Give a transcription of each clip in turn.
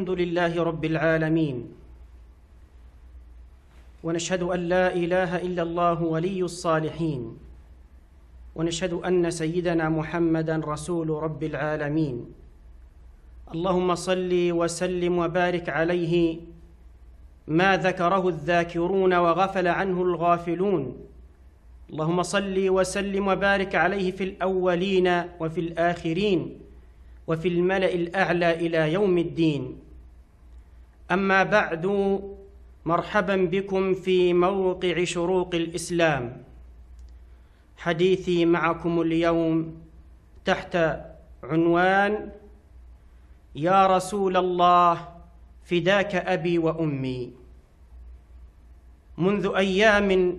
الحمد لله رب العالمين ونشهد أن لا إله إلا الله ولي الصالحين ونشهد أن سيدنا محمدا رسول رب العالمين اللهم صل وسلم وبارك عليه ما ذكره الذاكرون وغفل عنه الغافلون اللهم صل وسلم وبارك عليه في الأولين وفي الآخرين وفي الملأ الأعلى إلى يوم الدين أما بعد مرحبا بكم في موقع شروق الإسلام حديثي معكم اليوم تحت عنوان يا رسول الله فداك أبي وأمي منذ أيام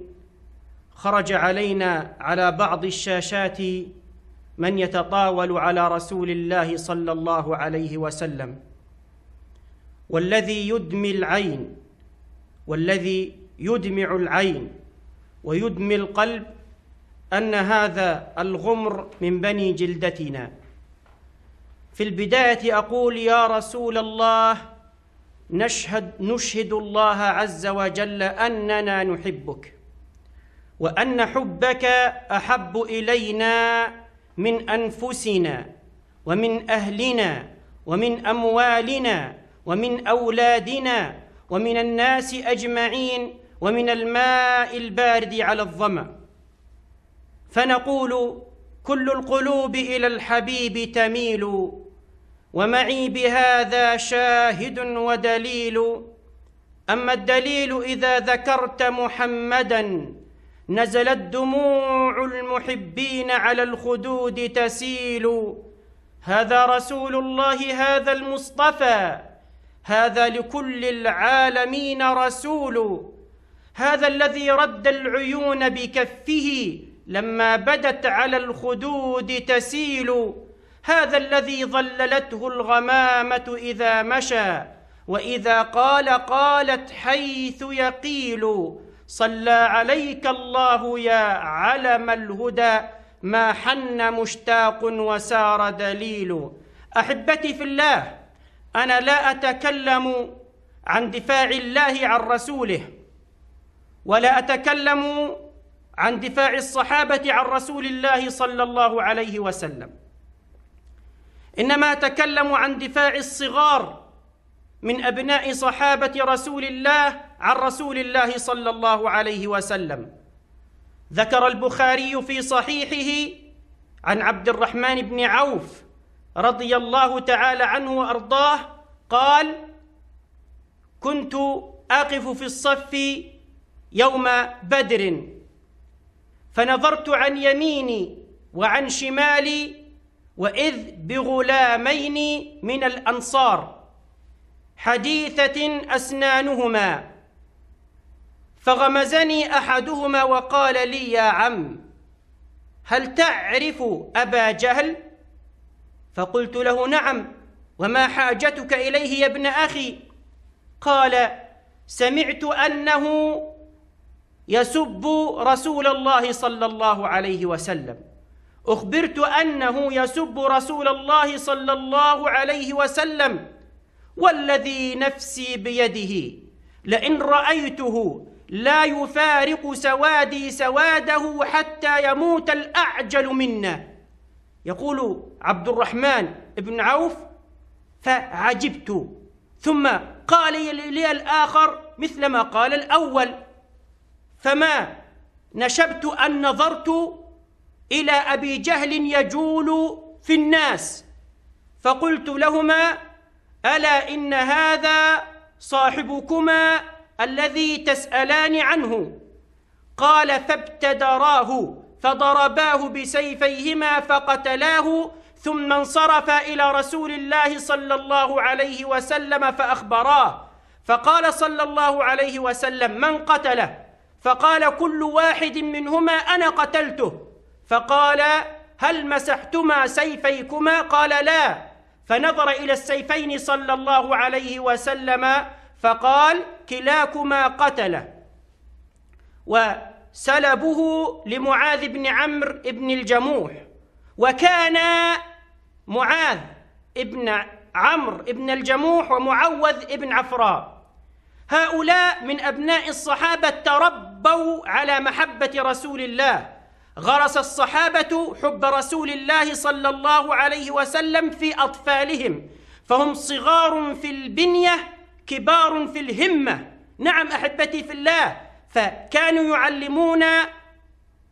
خرج علينا على بعض الشاشات من يتطاول على رسول الله صلى الله عليه وسلم والذي يدمي العين والذي يدمع العين ويدمي القلب أن هذا الغمر من بني جلدتنا في البداية أقول يا رسول الله نشهد نشهد الله عز وجل أننا نحبك وأن حبك أحب إلينا من أنفسنا ومن أهلنا ومن أموالنا ومن أولادنا ومن الناس أجمعين ومن الماء البارد على الظمأ فنقول كل القلوب إلى الحبيب تميل ومعي بهذا شاهد ودليل أما الدليل إذا ذكرت محمدا نزلت دموع المحبين على الخدود تسيل هذا رسول الله هذا المصطفى هذا لكل العالمين رسول هذا الذي رد العيون بكفه لما بدت على الخدود تسيل هذا الذي ظللته الغمامة إذا مشى وإذا قال قالت حيث يقيل صلى عليك الله يا علم الهدى ما حن مشتاق وسار دليل أحبتي في الله أنا لا أتكلم عن دفاع الله عن رسوله ولا أتكلم عن دفاع الصحابة عن رسول الله صلى الله عليه وسلم إنما أتكلم عن دفاع الصغار من أبناء صحابة رسول الله عن رسول الله صلى الله عليه وسلم ذكر البخاري في صحيحه عن عبد الرحمن بن عوف رضي الله تعالى عنه وارضاه قال كنت اقف في الصف يوم بدر فنظرت عن يميني وعن شمالي واذ بغلامين من الانصار حديثه اسنانهما فغمزني احدهما وقال لي يا عم هل تعرف ابا جهل فقلت له نعم وما حاجتك اليه يا ابن اخي قال سمعت انه يسب رسول الله صلى الله عليه وسلم اخبرت انه يسب رسول الله صلى الله عليه وسلم والذي نفسي بيده لئن رايته لا يفارق سوادي سواده حتى يموت الاعجل منا يقول عبد الرحمن بن عوف فعجبت ثم قال لي الآخر مثل ما قال الأول فما نشبت أن نظرت إلى أبي جهل يجول في الناس فقلت لهما ألا إن هذا صاحبكما الذي تسألان عنه قال فابتدراه فضرباه بسيفيهما فقتلاه ثم انصرف إلى رسول الله صلى الله عليه وسلم فأخبراه فقال صلى الله عليه وسلم من قتله فقال كل واحد منهما أنا قتلته فقال هل مسحتما سيفيكما قال لا فنظر إلى السيفين صلى الله عليه وسلم فقال كلاكما قتله و سلبه لمعاذ بن عمرو بن الجموح وكان معاذ بن عمرو بن الجموح ومعوذ بن عفراء هؤلاء من أبناء الصحابة تربوا على محبة رسول الله غرس الصحابة حب رسول الله صلى الله عليه وسلم في أطفالهم فهم صغار في البنية كبار في الهمة نعم أحبتي في الله فكانوا يعلمون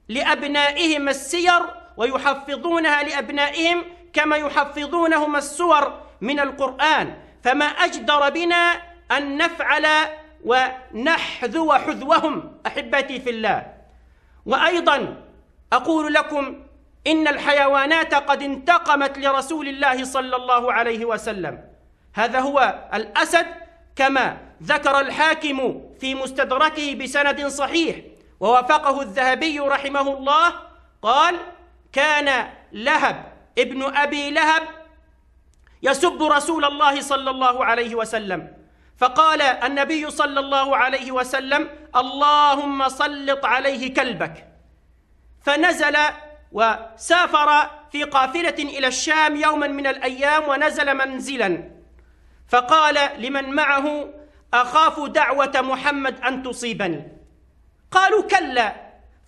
لأبنائهم السير ويحفظونها لأبنائهم كما يحفظونهم السور من القرآن فما أجدر بنا أن نفعل ونحذو حذوهم أحبتي في الله وأيضا أقول لكم إن الحيوانات قد انتقمت لرسول الله صلى الله عليه وسلم هذا هو الأسد كما ذكر الحاكم في مستدركه بسند صحيح ووافقه الذهبي رحمه الله قال كان لهب ابن أبي لهب يسب رسول الله صلى الله عليه وسلم فقال النبي صلى الله عليه وسلم اللهم سلط عليه كلبك فنزل وسافر في قافلة إلى الشام يوما من الأيام ونزل منزلا فقال لمن معه أخاف دعوة محمد أن تصيبني قالوا كلا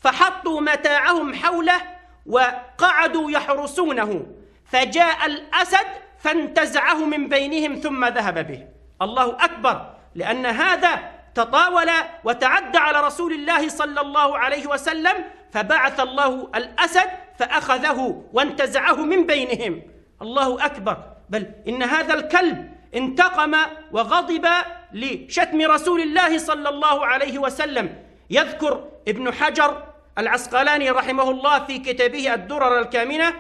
فحطوا متاعهم حوله وقعدوا يحرسونه فجاء الأسد فانتزعه من بينهم ثم ذهب به الله أكبر لأن هذا تطاول وتعدى على رسول الله صلى الله عليه وسلم فبعث الله الأسد فأخذه وانتزعه من بينهم الله أكبر بل إن هذا الكلب انتقم وغضب لشتم رسول الله صلى الله عليه وسلم يذكر ابن حجر العسقلاني رحمه الله في كتابه الدرر الكامنة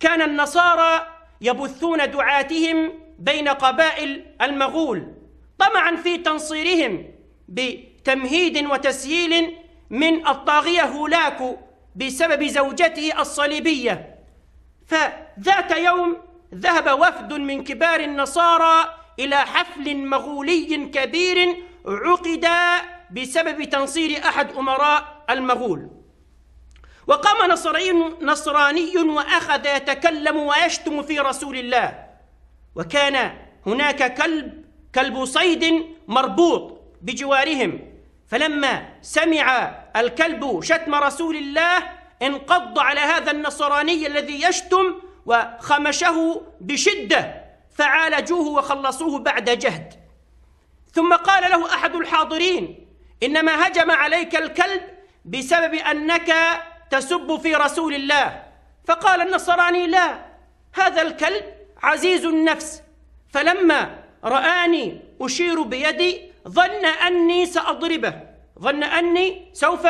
كان النصارى يبثون دعاتهم بين قبائل المغول طمعا في تنصيرهم بتمهيد وتسييل من الطاغية هولاكو بسبب زوجته الصليبية فذات يوم ذهب وفد من كبار النصارى إلى حفل مغولي كبير عقد بسبب تنصير أحد أمراء المغول وقام نصراني, نصراني وأخذ يتكلم ويشتم في رسول الله وكان هناك كلب كلب صيد مربوط بجوارهم فلما سمع الكلب شتم رسول الله انقض على هذا النصراني الذي يشتم وخمشه بشده فعالجوه وخلصوه بعد جهد ثم قال له أحد الحاضرين إنما هجم عليك الكلب بسبب أنك تسب في رسول الله فقال النصراني لا هذا الكلب عزيز النفس فلما رآني أشير بيدي ظن أني سأضربه ظن أني سوف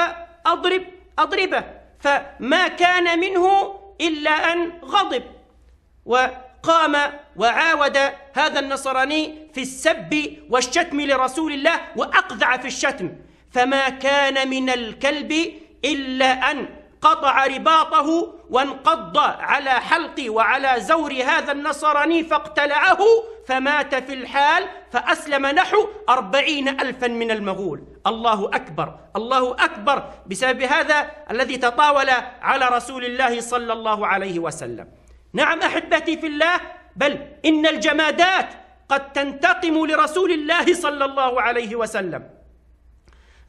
أضرب أضربه فما كان منه إلا أن غضب و قام وعاود هذا النصراني في السب والشتم لرسول الله وأقذع في الشتم فما كان من الكلب إلا أن قطع رباطه وانقض على حلق وعلى زور هذا النصراني فاقتلعه فمات في الحال فأسلم نحو أربعين ألفا من المغول الله أكبر الله أكبر بسبب هذا الذي تطاول على رسول الله صلى الله عليه وسلم نعم احبتي في الله بل ان الجمادات قد تنتقم لرسول الله صلى الله عليه وسلم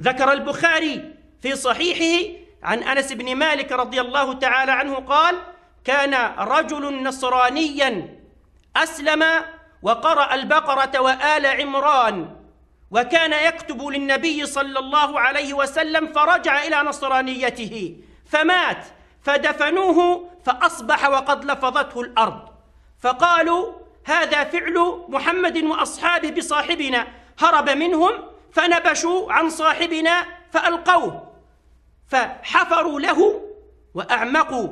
ذكر البخاري في صحيحه عن انس بن مالك رضي الله تعالى عنه قال كان رجل نصرانيا اسلم وقرا البقره وال عمران وكان يكتب للنبي صلى الله عليه وسلم فرجع الى نصرانيته فمات فدفنوه فأصبح وقد لفظته الأرض فقالوا هذا فعل محمد وأصحابه بصاحبنا هرب منهم فنبشوا عن صاحبنا فألقوه فحفروا له وأعمقوا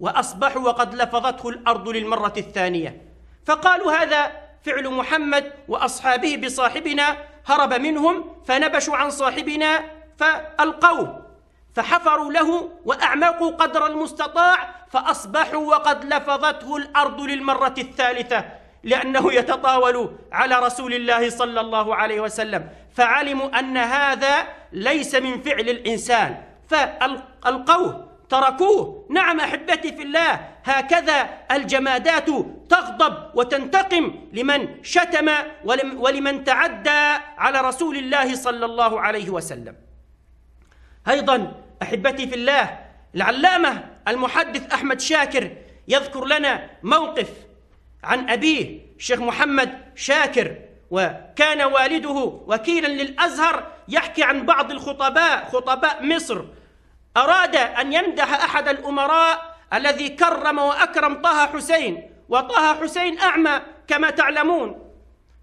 وأصبحوا وقد لفظته الأرض للمرة الثانية فقالوا هذا فعل محمد وأصحابه بصاحبنا هرب منهم فنبشوا عن صاحبنا فألقوه فحفروا له وأعمقوا قدر المستطاع فأصبحوا وقد لفظته الأرض للمرة الثالثة لأنه يتطاول على رسول الله صلى الله عليه وسلم فعلموا أن هذا ليس من فعل الإنسان فألقوه تركوه نعم أحبتي في الله هكذا الجمادات تغضب وتنتقم لمن شتم ولمن تعدى على رسول الله صلى الله عليه وسلم أيضا أحبتي في الله العلامة المحدث أحمد شاكر يذكر لنا موقف عن أبيه الشيخ محمد شاكر وكان والده وكيلا للأزهر يحكي عن بعض الخطباء خطباء مصر أراد أن يمدح أحد الأمراء الذي كرم وأكرم طه حسين وطه حسين أعمى كما تعلمون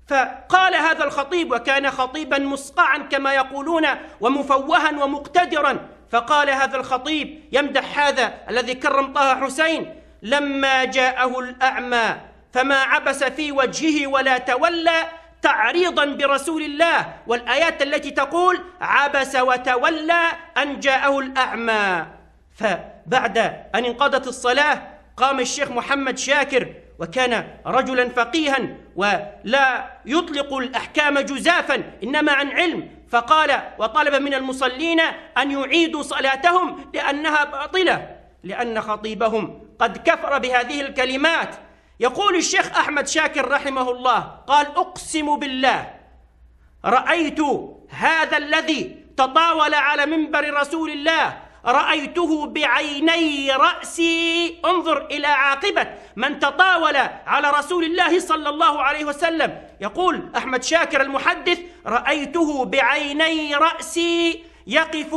فقال هذا الخطيب وكان خطيبا مسقعا كما يقولون ومفوها ومقتدرا فقال هذا الخطيب يمدح هذا الذي كرم طه حسين لما جاءه الأعمى فما عبس في وجهه ولا تولى تعريضا برسول الله والآيات التي تقول عبس وتولى أن جاءه الأعمى فبعد أن انقضت الصلاة قام الشيخ محمد شاكر وكان رجلا فقيها ولا يطلق الأحكام جزافا إنما عن علم فقال وطلب من المصلين أن يعيدوا صلاتهم لأنها باطلة لأن خطيبهم قد كفر بهذه الكلمات يقول الشيخ أحمد شاكر رحمه الله قال أقسم بالله رأيت هذا الذي تطاول على منبر رسول الله رأيته بعيني رأسي انظر إلى عاقبة من تطاول على رسول الله صلى الله عليه وسلم يقول أحمد شاكر المحدث رأيته بعيني رأسي يقف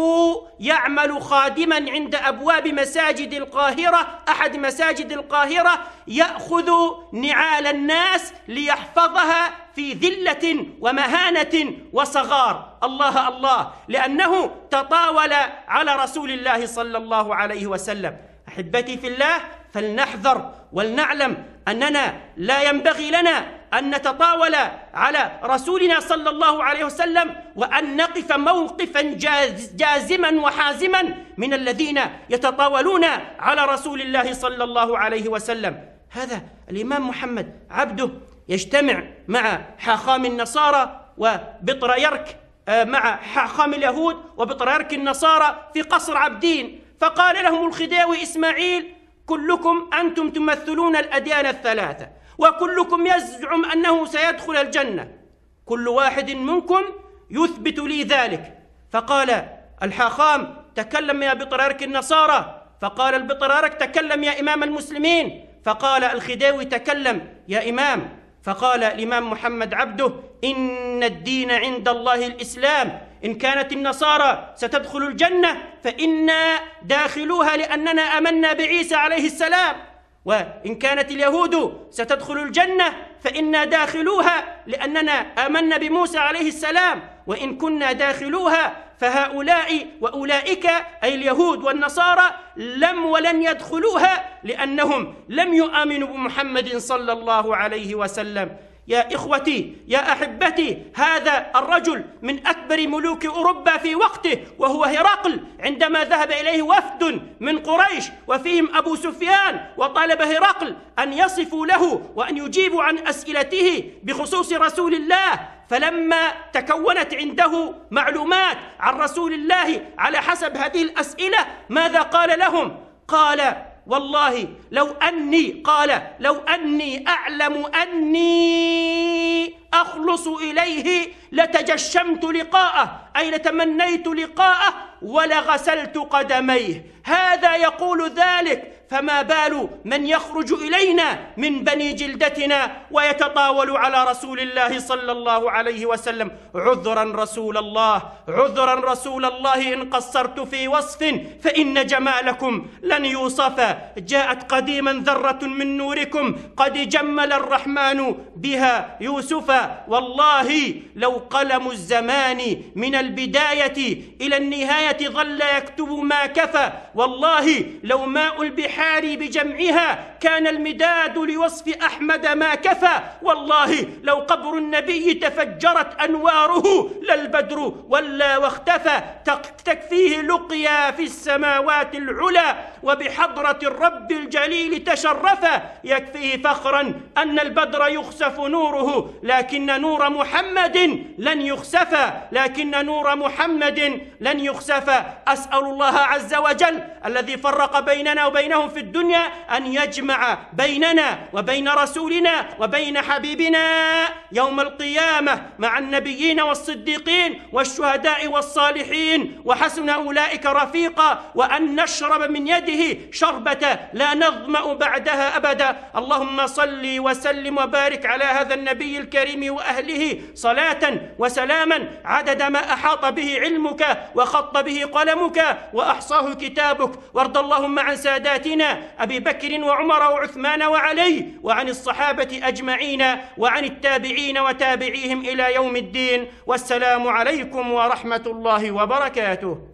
يعمل خادما عند ابواب مساجد القاهره احد مساجد القاهره ياخذ نعال الناس ليحفظها في ذله ومهانه وصغار الله الله لانه تطاول على رسول الله صلى الله عليه وسلم احبتي في الله فلنحذر ولنعلم اننا لا ينبغي لنا أن نتطاول على رسولنا صلى الله عليه وسلم وأن نقف موقفا جاز جازما وحازما من الذين يتطاولون على رسول الله صلى الله عليه وسلم هذا الإمام محمد عبده يجتمع مع حاخام النصارى وبطر يرك آه، مع حاخام اليهود وبطر يرك النصارى في قصر عبدين فقال لهم الخداوي إسماعيل كلكم أنتم تمثلون الأديان الثلاثة وكلكم يزعم انه سيدخل الجنه كل واحد منكم يثبت لي ذلك فقال الحاخام تكلم يا بطرارك النصارى فقال البطرارك تكلم يا امام المسلمين فقال الخداوي تكلم يا امام فقال الامام محمد عبده ان الدين عند الله الاسلام ان كانت النصارى ستدخل الجنه فانا داخلوها لاننا امنا بعيسى عليه السلام وإن كانت اليهود ستدخل الجنة فإنا داخلوها لأننا آمنا بموسى عليه السلام وإن كنا داخلوها فهؤلاء وأولئك أي اليهود والنصارى لم ولن يدخلوها لأنهم لم يؤمنوا بمحمد صلى الله عليه وسلم يا إخوتي يا أحبتي هذا الرجل من أكبر ملوك أوروبا في وقته وهو هرقل عندما ذهب إليه وفد من قريش وفيهم أبو سفيان وطالب هرقل أن يصفوا له وأن يجيبوا عن أسئلته بخصوص رسول الله فلما تكونت عنده معلومات عن رسول الله على حسب هذه الأسئلة ماذا قال لهم؟ قال والله لو أني قال لو أني أعلم أني أخلص إليه لتجشمت لقاءه أي لتمنيت لقاءه ولغسلت قدميه هذا يقول ذلك فما بال من يخرج إلينا من بني جلدتنا ويتطاول على رسول الله صلى الله عليه وسلم عذرا رسول الله عذرا رسول الله إن قصرت في وصف فإن جمالكم لن يوصف جاءت قديما ذرة من نوركم قد جمل الرحمن بها يوسفا والله لو قلم الزمان من البداية إلى النهاية ظل يكتب ما كفى والله لو ماء البحار البحار بجمعها كان المداد لوصف أحمد ما كفى والله لو قبر النبي تفجرت أنواره للبدر ولا واختفى تكفيه لقيا في السماوات العلا وبحضرة الرب الجليل تشرفا يكفيه فخرا أن البدر يخسف نوره لكن نور محمد لن يخسف لكن نور محمد لن يخسف أسأل الله عز وجل الذي فرق بيننا وبينه يوم في الدنيا أن يجمع بيننا وبين رسولنا وبين حبيبنا يوم القيامة مع النبيين والصديقين والشهداء والصالحين وحسن أولئك رفيقا وأن نشرب من يده شربة لا نظمأ بعدها أبدا اللهم صل وسلم وبارك على هذا النبي الكريم وأهله صلاة وسلاما عدد ما أحاط به علمك وخط به قلمك وأحصاه كتابك وارض اللهم عن ساداتنا شيخنا أبي بكر وعمر وعثمان وعلي وعن الصحابة أجمعين وعن التابعين وتابعيهم إلى يوم الدين والسلام عليكم ورحمة الله وبركاته